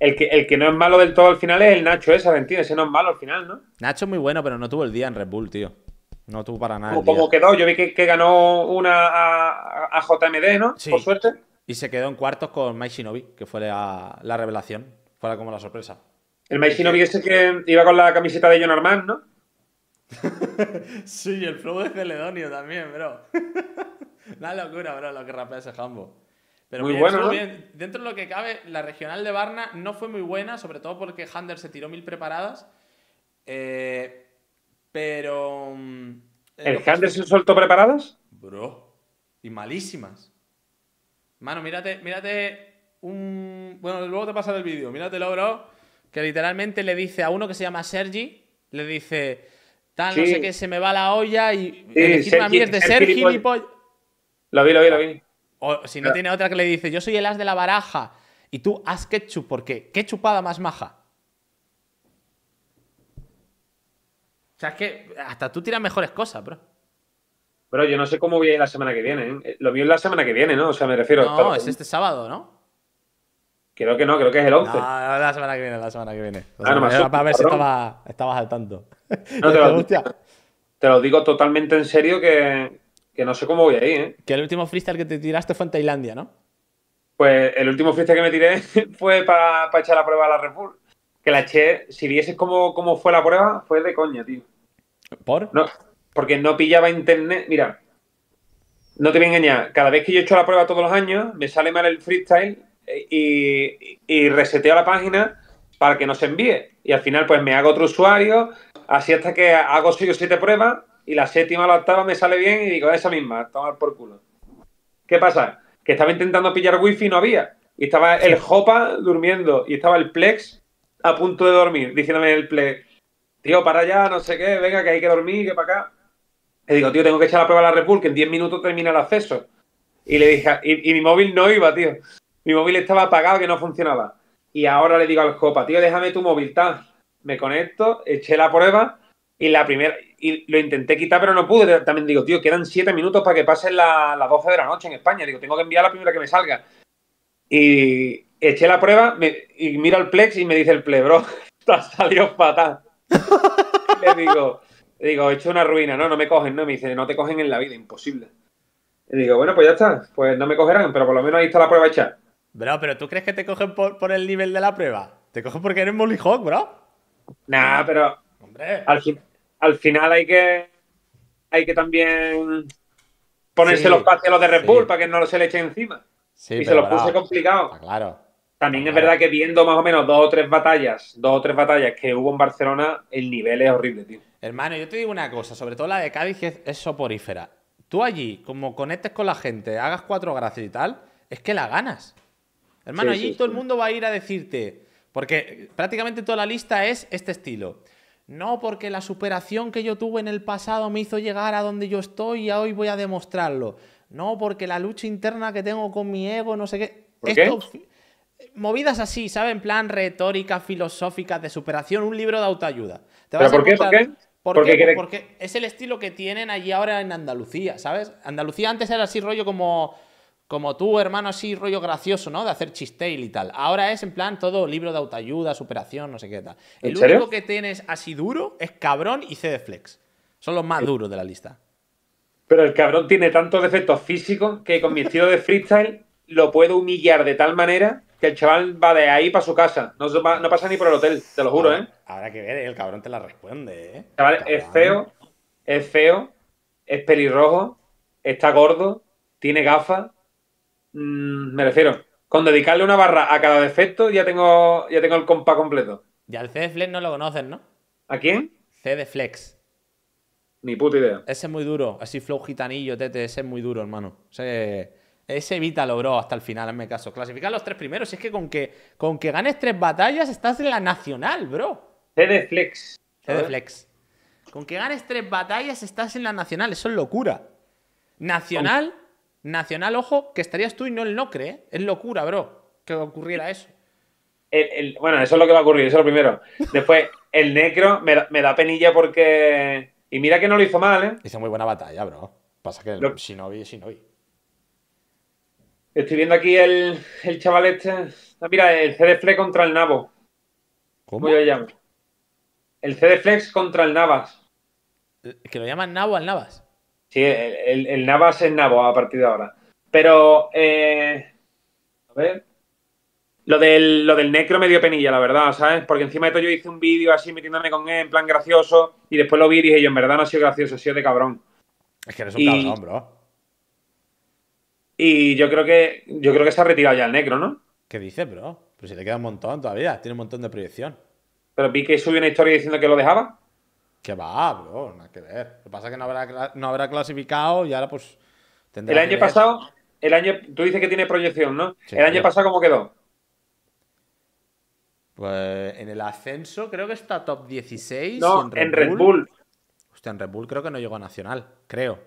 El que, no es malo del todo al final es el Nacho ese, ¿entiendes? Ese no es malo al final, ¿no? Nacho es muy bueno, pero no tuvo el día en Red Bull, tío. No tuvo para nada. Como, quedó, yo vi que, ganó una a, JMD, ¿no? Sí. Por suerte. Y se quedó en cuartos con Mai Shinobi, que fue la, la revelación. Fue como la sorpresa. El Mai Shinobi ese que iba con la camiseta de John Armand, ¿no? sí, el flow de Celedonio también, bro. la locura, bro, lo que rapea ese jambo. Pero muy bueno, Dentro de lo que cabe, la regional de Barna no fue muy buena, sobre todo porque Hunter se tiró mil preparadas. Eh, pero. Mm, eh, ¿El Hunter se soltó preparadas? Bro. Y malísimas. Mano, mírate, mírate un. Bueno, luego te pasa el vídeo. Míratelo, bro. Que literalmente le dice a uno que se llama Sergi, le dice. Tal, no sé qué, se me va la olla y. Sí, Sergi, Sergi, pollo. Lo vi, lo vi, lo vi. O si no tiene otra que le dice, yo soy el as de la baraja y tú haz ketchup, porque qué chupada más maja. O sea, es que hasta tú tiras mejores cosas, bro. Pero yo no sé cómo voy a ir la semana que viene. ¿eh? Lo mío es la semana que viene, ¿no? O sea, me refiero. No, es este sábado, ¿no? Creo que no, creo que es el 11. No, la semana que viene, la semana que viene. para ah, ver si estabas, al tanto. No, te, lo, te lo digo totalmente en serio que, que no sé cómo voy ahí, ¿eh? Que el último freestyle que te tiraste fue en Tailandia, ¿no? Pues el último freestyle que me tiré fue para, echar la prueba a la Red Que la eché, si vieses cómo, fue la prueba, fue de coña, tío. ¿Por? No, porque no pillaba internet. Mira, no te voy a engañar. Cada vez que yo echo la prueba todos los años, me sale mal el freestyle eh, y, reseteo la página para que no se envíe. Y al final, pues me hago otro usuario, así hasta que hago 6 o 7 pruebas y la séptima o la octava me sale bien y digo, esa misma, tomar por culo. ¿Qué pasa? Que estaba intentando pillar wifi y no había. Y estaba el Jopa durmiendo y estaba el Plex a punto de dormir, diciéndome el Plex, tío, para allá, no sé qué, venga, que hay que dormir, que para acá. Le digo, tío, tengo que echar la prueba a la Repul, que en 10 minutos termina el acceso. Y le dije, y, mi móvil no iba, tío. Mi móvil estaba apagado, que no funcionaba. Y ahora le digo al Jopa, tío, déjame tu móvil, tal. Me conecto, eché la prueba y la primera, y lo intenté quitar, pero no pude. También digo, tío, quedan siete minutos para que pasen las doce 12 de la noche en España. Digo, tengo que enviar la primera que me salga. Y eché la prueba y miro al Plex y me dice el Plex, bro, te has salido fatal. le digo, le digo, he hecho una ruina, no, no me cogen, no. me dice, no te cogen en la vida, imposible. Y digo, bueno, pues ya está, pues no me cogerán, pero por lo menos ahí está la prueba hecha. Bro, pero ¿tú crees que te cogen por, el nivel de la prueba? Te cogen porque eres Molly Hawk, bro. Nah, pero. Hombre al final hay que, hay que también ponerse los pastelos de Red Bull para que no se le eche encima. y se los puse complicado. Claro. También es verdad que viendo más o menos dos o tres batallas, dos o tres batallas que hubo en Barcelona, el nivel es horrible, tío. Hermano, yo te digo una cosa, sobre todo la de Cádiz, es, es soporífera. Tú allí, como conectes con la gente, hagas cuatro gracias y tal, es que la ganas. Hermano, allí todo el mundo va a ir a decirte, porque prácticamente toda la lista es este estilo. No, porque la superación que yo tuve en el pasado me hizo llegar a donde yo estoy y hoy voy a demostrarlo. No, porque la lucha interna que tengo con mi ego, no sé qué. ¿Por qué? Movidas así, ¿sabes? En plan retórica, filosófica, de superación, un libro de autoayuda. ¿Pero por, qué, porque, qué? porque es el estilo que tienen allí ahora en Andalucía, ¿sabes? Andalucía antes era así rollo como como tú, hermano, así rollo gracioso, ¿no? De hacer chisteil y tal. Ahora es en plan todo libro de autoayuda, superación, no sé qué tal. El único que tienes así duro es Cabrón y CD Flex. Son los más duros de la lista. Pero el cabrón tiene tantos defectos físicos que con mi estilo de freestyle lo puedo humillar de tal manera que el chaval va de ahí para su casa. No, pasa ni por el hotel, te lo juro, ¿eh? Habrá que ver, el cabrón te la responde, ¿eh? Chaval, es feo, es feo, es pelirrojo, está gordo, tiene gafas Mm, me refiero, con dedicarle una barra a cada defecto ya tengo, ya tengo el compa completo. Ya el C Flex no lo conocen, ¿no? ¿A quién? C Flex. Ni puta idea. Ese es muy duro, así flow gitanillo, tete, ese es muy duro, hermano. Ese, ese evítalo, bro, hasta el final, en mi caso. Clasificar los tres primeros, si es que con que, con que ganes tres batallas estás en la nacional, bro. CD Flex. CD Flex. Con que ganes tres batallas estás en la nacional, eso es locura. Nacional, Nacional, ojo, que estarías tú y no el Nocre, ¿eh? Es locura, bro, que ocurriera eso. bueno, eso es lo que va a ocurrir, eso es lo primero. Después, el Necro me, da penilla porque. Y mira que no lo hizo mal, ¿eh? Hice muy buena batalla, bro. Pasa que vi, si no vi Estoy viendo aquí el, el chaval este. Ah, mira, el CD contra el Nabo. ¿Cómo? lo llamo? El CDFlex contra el Navas. Eh, ¿Que lo llaman Nabo al Navas? Sí, el, el, Navas es Navo a partir de ahora. Pero, eh, a ver. Lo del, lo del necro me dio penilla, la verdad, ¿sabes? Porque encima de todo yo hice un vídeo así metiéndome con él en plan gracioso y después lo vi y dije yo, en verdad no ha sido gracioso, ha sido de cabrón. Es que eres un cabrón, bro. Y yo creo que yo creo que se ha retirado ya el necro, ¿no? ¿Qué dices, bro? Pues si te queda un montón todavía, tiene un montón de proyección. Pero vi que subió una historia diciendo que lo dejaba. Que va, bro, hay que ver. Lo que pasa es que no habrá, clasificado y ahora pues tendrá. El año pasado, el año, tú dices que tiene proyección, ¿no? el año pasado, ¿cómo quedó? Pues en el ascenso creo que está top 16. No, en Red, Bull. Bull. Hostia, en Red Bull creo que no llegó a Nacional, creo.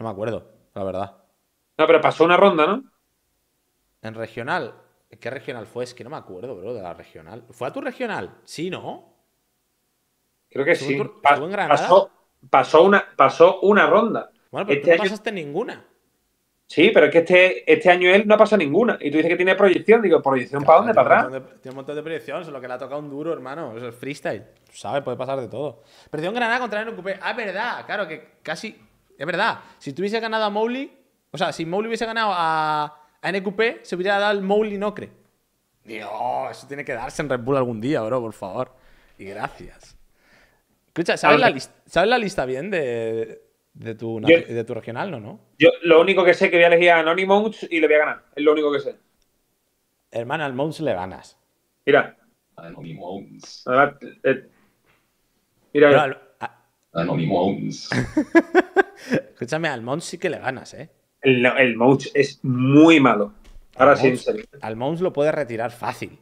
No me acuerdo, la verdad. No, pero pasó una ronda, ¿no? En regional. ¿Qué regional fue? Es que no me acuerdo, bro, de la regional. ¿Fue a tu regional? Sí, ¿no? Creo que sí. pasó, una, pasó una ronda. Bueno, pero tú este no pasaste ninguna. Sí, pero es que este, este año él no ha pasado ninguna. Y tú dices que tiene proyección. Digo, ¿proyección para dónde? ¿Para atrás? tiene un montón de proyección, solo que le ha tocado un duro, hermano. Es el freestyle. Tú sabes, puede pasar de todo. Perdió en Granada contra NQP. Ah, es verdad, claro, que casi. Es verdad. Si tuviese ganado a Mowgli, o sea, si Mowley hubiese ganado a, NQP, se hubiera dado el Mowley Nocre. Dios, eso tiene que darse en Red Bull algún día, bro, por favor. Y gracias. Escucha, ¿sabes, la, lista bien de, tu, regional, no, no? Yo lo único que sé es que voy a elegir a Anonymous y le voy a ganar. Es lo único que sé. Hermana, al le ganas. Mira. Anonymous. mira. a... Anonymous. Escúchame, al sí que le ganas, ¿eh? El, el es muy malo. Ahora sí, Al lo puede retirar fácil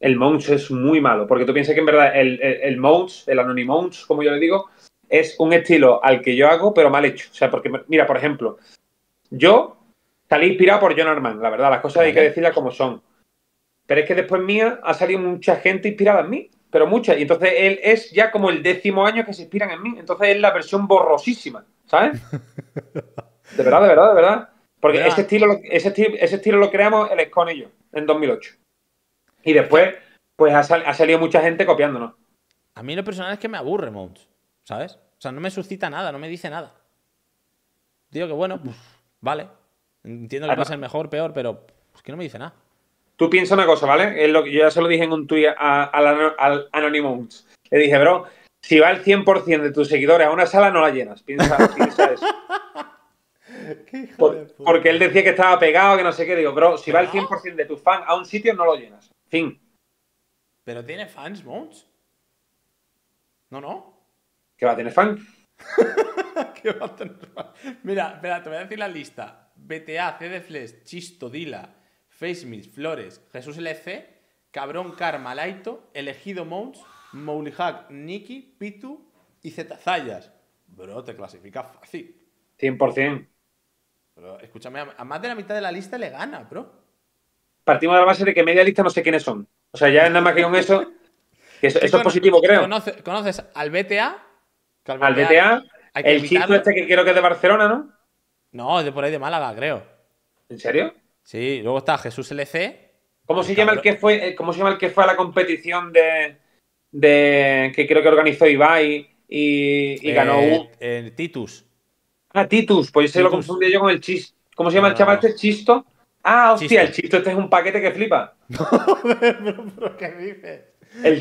el Mounts es muy malo, porque tú piensas que en verdad el, el, el Mounts, el Anonymous, como yo le digo, es un estilo al que yo hago, pero mal hecho. O sea, porque, mira, por ejemplo, yo salí inspirado por John Armand, la verdad, las cosas hay que decirlas como son. Pero es que después mía ha salido mucha gente inspirada en mí, pero mucha. Y entonces él es ya como el décimo año que se inspiran en mí. Entonces es la versión borrosísima, ¿sabes? de verdad, de verdad, de verdad. Porque este estilo, ese, estilo, ese estilo lo creamos el Scone y yo en 2008. Y después, pues ha, salido mucha gente copiándonos. A mí lo personal es que me aburre Mounts, ¿sabes? O sea, no me suscita nada, no me dice nada. Digo que bueno, pues, vale. Entiendo que va ah, a mejor, peor, pero es pues, que no me dice nada. Tú piensa una cosa, ¿vale? yo ya se lo dije en un tuit al Anonymous. Le dije, bro, si va el 100% de tus seguidores a una sala, no la llenas. Piensa, piensa eso. ¿Qué porque él decía que estaba pegado, que no sé qué. Digo, bro, si va el 100% de tus fans a un sitio, no lo llenas. Fin. ¿Pero tiene fans, Mons? No, no. ¿Que va a tener ¿Qué va a tener fans? Mira, te voy a decir la lista. BTA, Flex, Chisto, Dila, Facemix, Flores, Jesús LC, Cabrón Karma, Laito, Elegido Mounts, Moulihack, Nicky, Pitu y Zayas. Bro, te clasifica fácil. 100%. Pero escúchame, a más de la mitad de la lista le gana, bro partimos de la base de que media lista no sé quiénes son. O sea, ya nada más que con eso, que eso, es positivo, creo. Conoces, al BTA? al BTA, el chico este que creo que es de Barcelona, ¿no? No, es de por ahí de Málaga, creo. ¿En serio? Sí, luego está Jesús LC. ¿Cómo se, llama el que fue, eh, ¿Cómo se llama el que fue a la competición de, que creo que organizó Ibai y, eh, ganó eh, Titus? Ah, Titus, pues se lo confundí yo con el Chis. ¿Cómo se llama el chaval este? ¿Chisto? Ah, hostia, el chisto este es un paquete que flipa. No, pero, ¿qué dices? El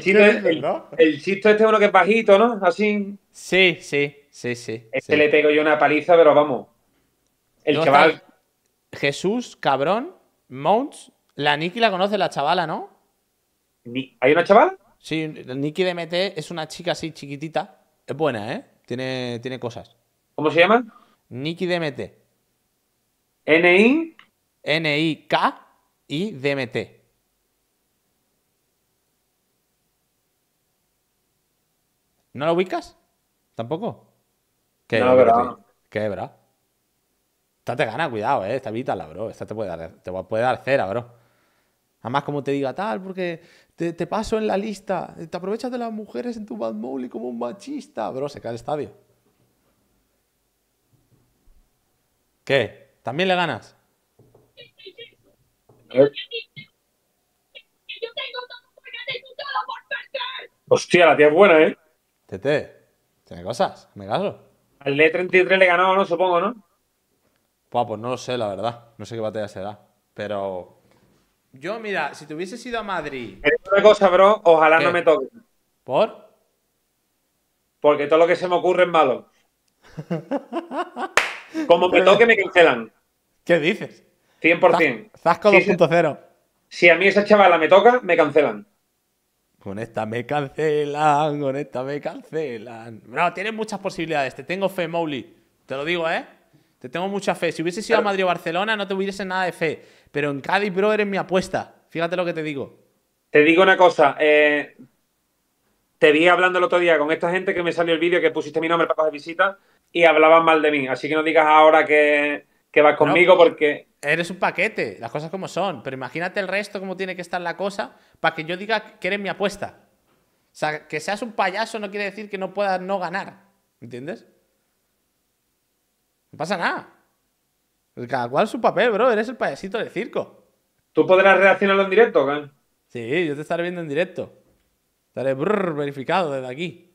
chisto este es uno que es bajito, ¿no? Así. Sí, sí, sí, sí. Este le pego yo una paliza, pero vamos. El chaval. Jesús, cabrón, Mounts. La Nikki la conoce la chavala, ¿no? ¿Hay una chavala? Sí, Nikki de es una chica así chiquitita. Es buena, ¿eh? Tiene, tiene cosas. ¿Cómo se llama? Nikki DMT. N-I... NIK y DMT. ¿No lo ubicas? ¿Tampoco? Que no, bro. Esta te gana, cuidado, eh. Esta la bro. Esta te puede dar, te puede dar cera, bro. Además, como te diga tal, porque te, paso en la lista, te aprovechas de las mujeres en tu bad como un machista, bro, se cae el estadio. ¿Qué? ¿También le ganas? Hostia, la tía es buena, ¿eh? Tete, tiene cosas, me caso. Al D33 le ganaba, ¿no? Supongo, ¿no? pues no lo sé, la verdad. No sé qué batalla será. Pero. Yo, mira, si te hubieses ido a Madrid. Es una cosa, bro. Ojalá no me toque. ¿Por? Porque todo lo que se me ocurre es malo. Como me toque, me cancelan. ¿Qué dices? 100%. Zasco 2.0. Si, a mí esa chavala me toca, me cancelan. Con esta me cancelan, con esta me cancelan. No, tienes muchas posibilidades. Te tengo fe, Mowgli. Te lo digo, ¿eh? Te tengo mucha fe. Si hubiese sido a Madrid o Barcelona, no te hubiese nada de fe. Pero en Cádiz, bro, eres mi apuesta. Fíjate lo que te digo. Te digo una cosa. Eh, te vi hablando el otro día con esta gente que me salió el vídeo que pusiste mi nombre para coger visita y hablaban mal de mí. Así que no digas ahora que, vas conmigo porque eres un paquete, las cosas como son, pero imagínate el resto cómo tiene que estar la cosa para que yo diga que eres mi apuesta. O sea, que seas un payaso no quiere decir que no puedas no ganar, ¿entiendes? No pasa nada. Pues cada cual su papel, bro, eres el payasito del circo. ¿Tú podrás reaccionarlo en directo, Gan? Sí, yo te estaré viendo en directo. Estaré verificado desde aquí.